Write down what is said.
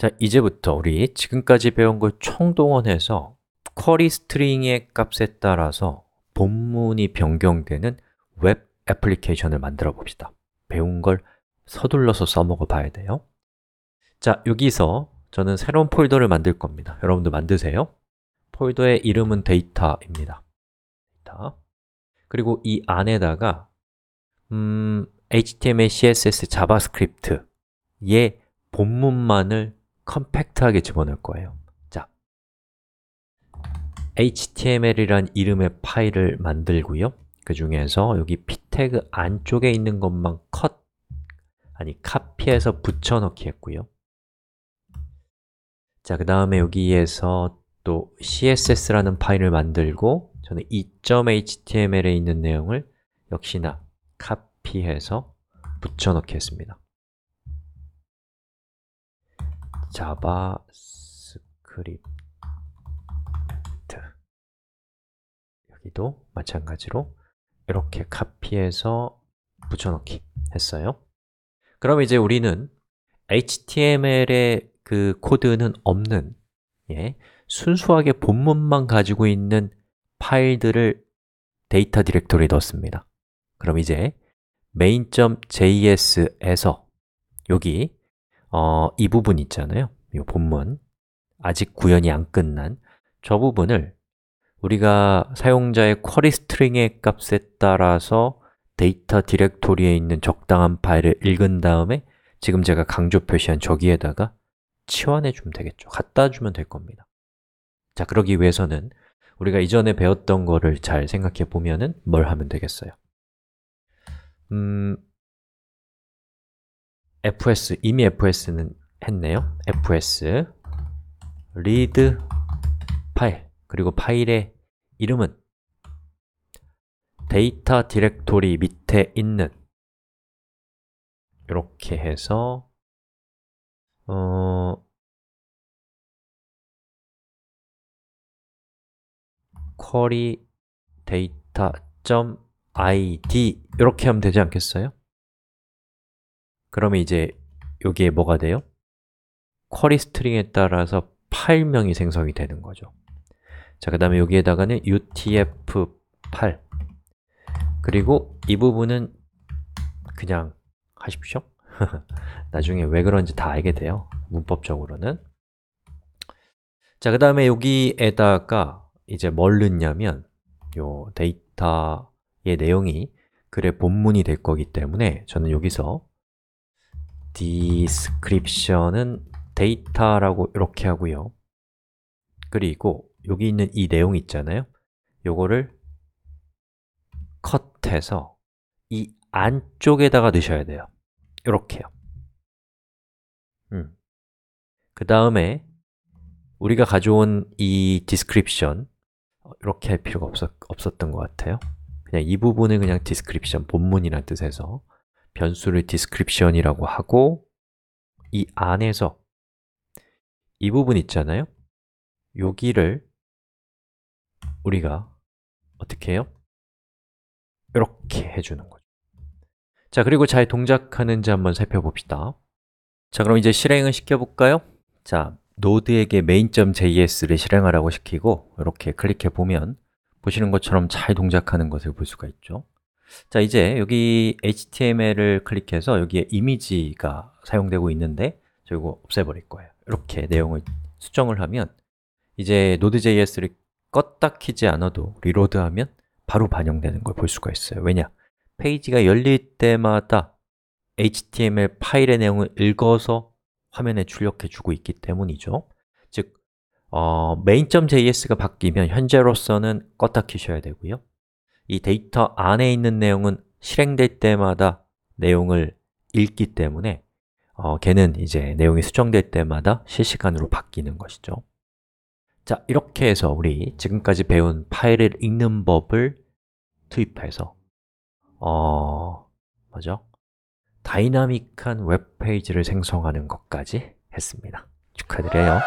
자, 이제부터 우리 지금까지 배운 걸 총동원해서 쿼리 스트링의 값에 따라서 본문이 변경되는 웹 애플리케이션을 만들어 봅시다 배운 걸 서둘러서 써먹어 봐야 돼요 자, 여기서 저는 새로운 폴더를 만들 겁니다 여러분도 만드세요 폴더의 이름은 데이터입니다 데이터. 그리고 이 안에다가 음, HTML, CSS, 자바스크립트의 본문만을 컴팩트하게 집어넣을 거예요 자, html이란 이름의 파일을 만들고요 그 중에서 여기 p 태그 안쪽에 있는 것만 컷, 아니 카피해서 붙여넣기 했고요 자, 그 다음에 여기에서 또 css라는 파일을 만들고 저는 2.html에 있는 내용을 역시나 카피해서 붙여넣기 했습니다 자바스크립트 여기도 마찬가지로 이렇게 카피해서 붙여넣기 했어요 그럼 이제 우리는 HTML의 그 코드는 없는 예, 순수하게 본문만 가지고 있는 파일들을 데이터 디렉토리에 넣습니다 그럼 이제 main.js에서 여기 어, 이 부분 있잖아요. 이 본문 아직 구현이 안 끝난 저 부분을 우리가 사용자의 쿼리 스트링의 값에 따라서 데이터 디렉토리에 있는 적당한 파일을 읽은 다음에 지금 제가 강조 표시한 저기에다가 치환해 주면 되겠죠. 갖다 주면 될 겁니다. 자, 그러기 위해서는 우리가 이전에 배웠던 거를 잘 생각해 보면은 뭘 하면 되겠어요? 음, fs 이미 fs는 했네요. fs read 파일 그리고 파일의 이름은 데이터 디렉토리 밑에 있는 이렇게 해서 어 query data.id 이렇게 하면 되지 않겠어요? 그러면 이제 여기에 뭐가 돼요? 쿼리 스트링에 따라서 파일명이 생성이 되는 거죠 자, 그 다음에 여기에다가는 utf8 그리고 이 부분은 그냥 하십시오 나중에 왜 그런지 다 알게 돼요 문법적으로는 자, 그 다음에 여기에다가 이제 뭘 넣냐면 요 데이터의 내용이 글의 본문이 될 거기 때문에 저는 여기서 description은 데이터라고 이렇게 하고요 그리고 여기 있는 이 내용 있잖아요 요거를 컷해서 이 안쪽에다가 넣으셔야 돼요 이렇게요 음. 그 다음에 우리가 가져온 이 description 어, 이렇게 할 필요가 없었, 없었던 것 같아요 그냥 이 부분을 그냥 description, 본문이란 뜻에서 변수를 description이라고 하고 이 안에서 이 부분 있잖아요 여기를 우리가 어떻게 해요? 이렇게 해주는 거죠 자, 그리고 잘 동작하는지 한번 살펴봅시다 자, 그럼 이제 실행을 시켜볼까요? 자, 노드에게 main.js를 실행하라고 시키고 이렇게 클릭해보면 보시는 것처럼 잘 동작하는 것을 볼 수가 있죠 자, 이제 여기 HTML을 클릭해서 여기에 이미지가 사용되고 있는데 저 이거 없애버릴 거예요 이렇게 내용을 수정을 하면 이제 Node.js를 껐다 키지 않아도 리로드하면 바로 반영되는 걸 볼 수가 있어요 왜냐? 페이지가 열릴 때마다 HTML 파일의 내용을 읽어서 화면에 출력해 주고 있기 때문이죠 즉, 어, main.js가 바뀌면 현재로서는 껐다 키셔야 되고요 이 데이터 안에 있는 내용은 실행될 때마다 내용을 읽기 때문에 어, 걔는 이제 내용이 수정될 때마다 실시간으로 바뀌는 것이죠 자, 이렇게 해서 우리 지금까지 배운 파일을 읽는 법을 투입해서 어... 뭐죠? 다이나믹한 웹페이지를 생성하는 것까지 했습니다 축하드려요